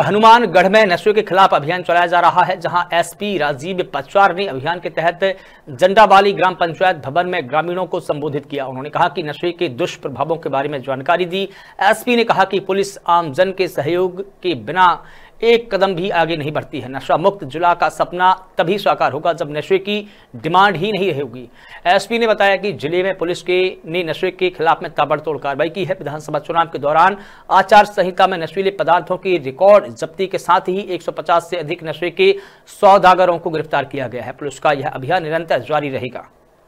हनुमानगढ़ में नशे के खिलाफ अभियान चलाया जा रहा है जहां एसपी राजीव पचवार ने अभियान के तहत जंडावाली ग्राम पंचायत भवन में ग्रामीणों को संबोधित किया उन्होंने कहा कि नशे के दुष्प्रभावों के बारे में जानकारी दी एसपी ने कहा कि पुलिस आमजन के सहयोग के बिना एक कदम भी आगे नहीं बढ़ती है नशा मुक्त जिला का सपना तभी साकार होगा जब नशे की डिमांड ही नहीं रहेगी एसपी ने बताया कि जिले में पुलिस के ने नशे के खिलाफ में ताबड़तोड़ कार्रवाई की है विधानसभा चुनाव के दौरान आचार संहिता में नशीले पदार्थों की रिकॉर्ड जब्ती के साथ ही एक से अधिक नशे के सौदागरों को गिरफ्तार किया गया है पुलिस का यह अभियान निरंतर जारी रहेगा